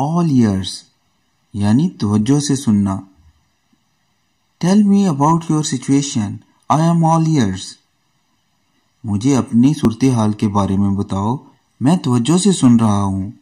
all years यानी तवज्जो से सुनना tell me about your situation I am all ears मुझे अपनी सूरत हाल के बारे में बताओ मैं तवज्जो से सुन रहा हूँ